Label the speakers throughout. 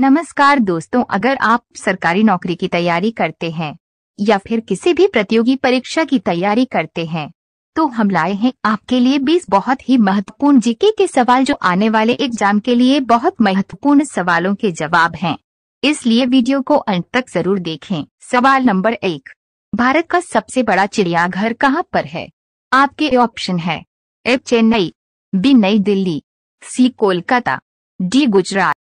Speaker 1: नमस्कार दोस्तों अगर आप सरकारी नौकरी की तैयारी करते हैं या फिर किसी भी प्रतियोगी परीक्षा की तैयारी करते हैं तो हम लाए हैं आपके लिए 20 बहुत ही महत्वपूर्ण जीके के सवाल जो आने वाले एग्जाम के लिए बहुत महत्वपूर्ण सवालों के जवाब हैं इसलिए वीडियो को अंत तक जरूर देखें सवाल नंबर एक भारत का सबसे बड़ा चिड़ियाघर कहाँ पर है आपके ऑप्शन है ए Chennai B Nai Delhi C Kolkata D Gujarat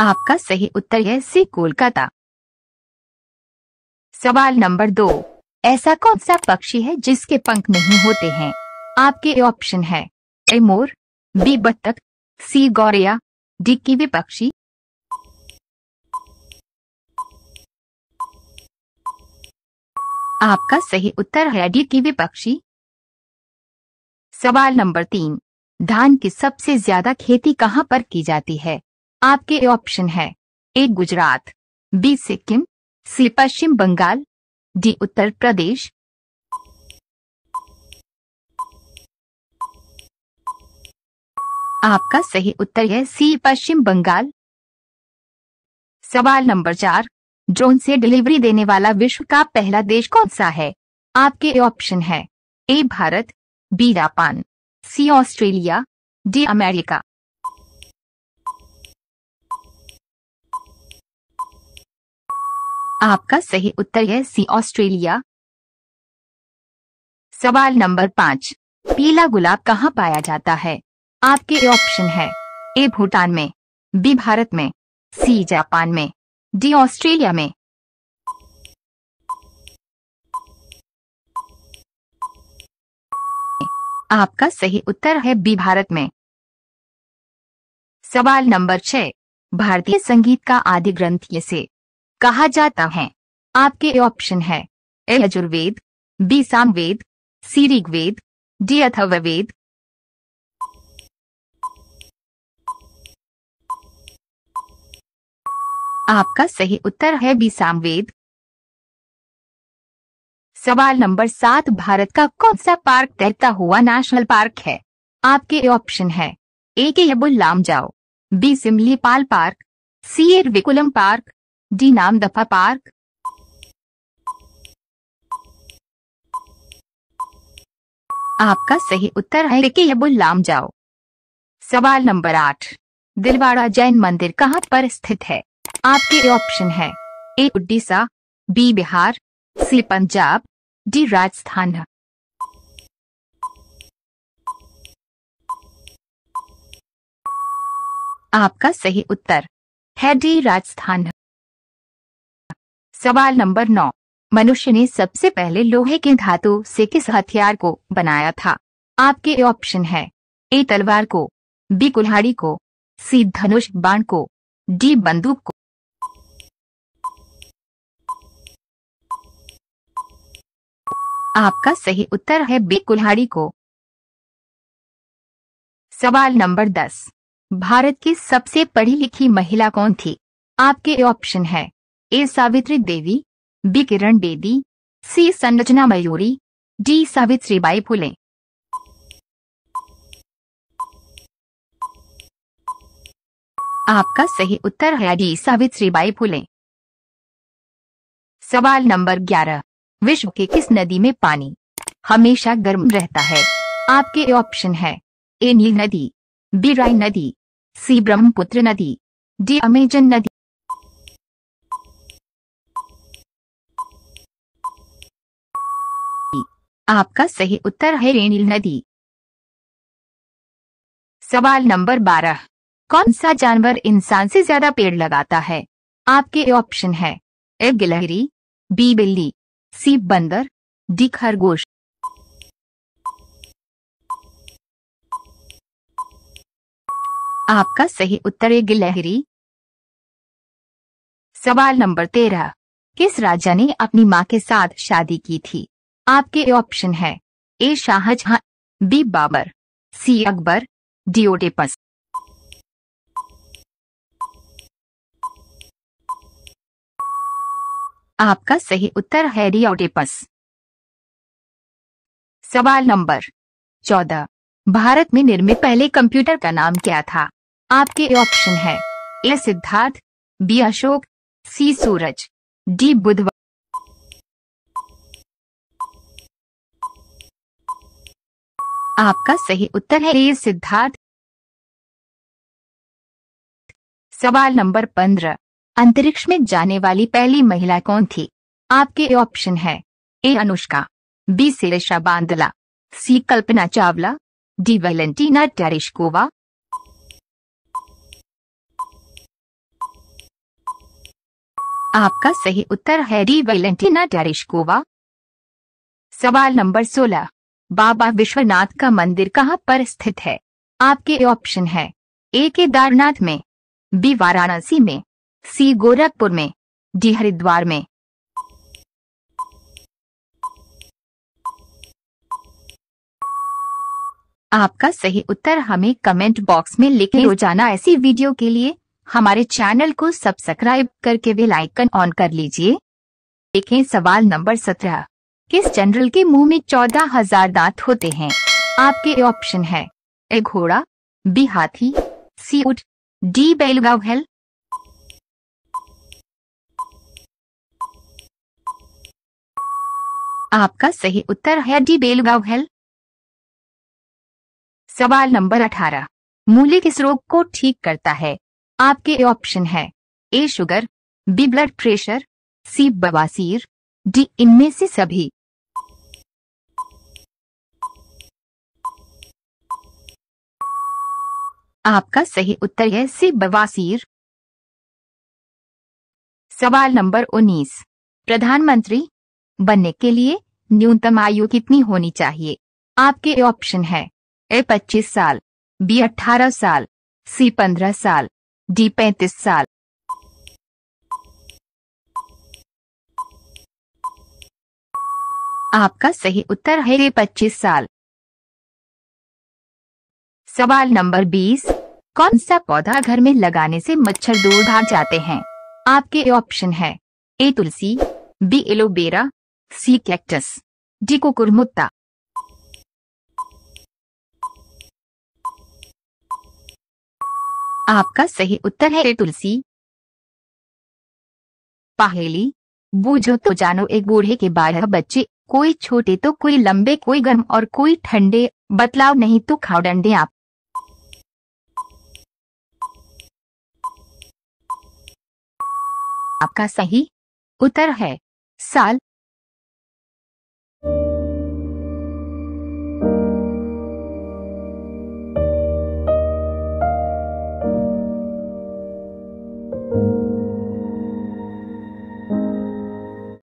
Speaker 1: आपका सही उत्तर है सी कोलकाता सवाल नंबर दो ऐसा कौन सा पक्षी है जिसके पंख नहीं होते हैं आपके ऑप्शन है ए मोर बी बत्तख सी गौरिया डी कीवी पक्षी आपका सही उत्तर है डी कीवी पक्षी सवाल नंबर तीन धान की सबसे ज्यादा खेती कहाँ पर की जाती है आपके ऑप्शन है A Gujarat B Sikkim C Paschim Bengal D Uttar Pradesh आपका सही उत्तर है सी पश्चिम बंगाल सवाल नंबर चार ड्रोन से डिलीवरी देने वाला विश्व का पहला देश कौन सा है आपके ऑप्शन है A Bharat B Japan C Australia D America आपका सही उत्तर है सी ऑस्ट्रेलिया सवाल नंबर पाँच पीला गुलाब कहाँ पाया जाता है आपके ऑप्शन है ए भूटान में बी भारत में सी जापान में डी ऑस्ट्रेलिया में आपका सही उत्तर है बी भारत में सवाल नंबर छह भारतीय संगीत का आदि ग्रंथ से कहा जाता है आपके ऑप्शन है A Yajurveda B Samaveda C Rigveda D Atharvaveda आपका सही उत्तर है बी सामवेद सवाल नंबर सात भारत का कौन सा पार्क तैरता हुआ नेशनल पार्क है आपके ऑप्शन है ए के यबुल्लाम जाओ B Simlipal park C Eravikulam park D Namdapha park आपका सही उत्तर है कि लाम जाओ सवाल नंबर आठ दिलवाड़ा जैन मंदिर कहाँ पर स्थित है आपके ऑप्शन है A Orissa B Bihar C Punjab D Rajasthan आपका सही उत्तर है डी राजस्थान सवाल नंबर नौ मनुष्य ने सबसे पहले लोहे के धातु से किस हथियार को बनाया था आपके ऑप्शन है ए तलवार को बी कुल्हाड़ी को सी धनुष बाण को डी बंदूक को आपका सही उत्तर है बी कुल्हाड़ी को सवाल नंबर दस भारत की सबसे पढ़ी लिखी महिला कौन थी आपके ऑप्शन है A Savitri Devi B Kiran Bedi C Sanrachna Mayuri D by फुले आपका सही उत्तर है डी बाई फुले सवाल नंबर 11 विश्व के किस नदी में पानी हमेशा गर्म रहता है आपके ऑप्शन है ए नील नदी बी राय नदी सी ब्रह्मपुत्र नदी डी अमेजन नदी आपका सही उत्तर है रेणील नदी सवाल नंबर बारह कौन सा जानवर इंसान से ज्यादा पेड़ लगाता है आपके ऑप्शन है ए गिलहरी बी बिल्ली सी बंदर डी खरगोश आपका सही उत्तर है गिलहरी सवाल नंबर तेरह किस राजा ने अपनी माँ के साथ शादी की थी आपके ऑप्शन है A Shahjahan B Babar C Akbar D आपका सही उत्तर है रियोडेपस सवाल नंबर चौदह भारत में निर्मित पहले कंप्यूटर का नाम क्या था आपके ऑप्शन है A Siddharth B Ashok C Suraj D बुधवार आपका सही उत्तर है ए सिद्धार्थ सवाल नंबर पंद्रह अंतरिक्ष में जाने वाली पहली महिला कौन थी आपके ऑप्शन है A Anushka B Sirisha Bandla C Kalpana Chawla D Valentina Tereshkova आपका सही उत्तर है डी वेलेंटीना टेरिशकोवा सवाल नंबर सोलह बाबा विश्वनाथ का मंदिर कहाँ पर स्थित है आपके ऑप्शन है ए केदारनाथ में बी वाराणसी में सी गोरखपुर में डी हरिद्वार में आपका सही उत्तर हमें कमेंट बॉक्स में हो रोजाना ऐसी वीडियो के लिए हमारे चैनल को सब्सक्राइब करके वे लाइकन ऑन कर लीजिए देखें सवाल नंबर सत्रह किस जनरल के मुंह में चौदह हजार दांत होते हैं आपके ऑप्शन है ए घोड़ा बी हाथी सी उठ डी बैलगावहल आपका सही उत्तर है डी बेलगावहल सवाल नंबर अठारह मूली किस रोग को ठीक करता है आपके ऑप्शन है A sugar B blood pressure C बवासीर डी इनमें से सभी आपका सही उत्तर है सी बवासीर सवाल नंबर 19। प्रधानमंत्री बनने के लिए न्यूनतम आयु कितनी होनी चाहिए आपके ऑप्शन है ए 25 साल बी 18 साल सी 15 साल डी 35 साल आपका सही उत्तर है ए 25 साल सवाल नंबर बीस कौन सा पौधा घर में लगाने से मच्छर दूर भाग जाते हैं आपके ऑप्शन है A tulsi B aloe vera C cactus D कुकुरमुत्ता आपका सही उत्तर है ए तुलसी पहेली बूझो तो जानो एक बूढ़े के बारह बच्चे कोई छोटे तो कोई लंबे कोई गर्म और कोई ठंडे बतलाव नहीं तो खाओ डंडे आप आपका सही उत्तर है साल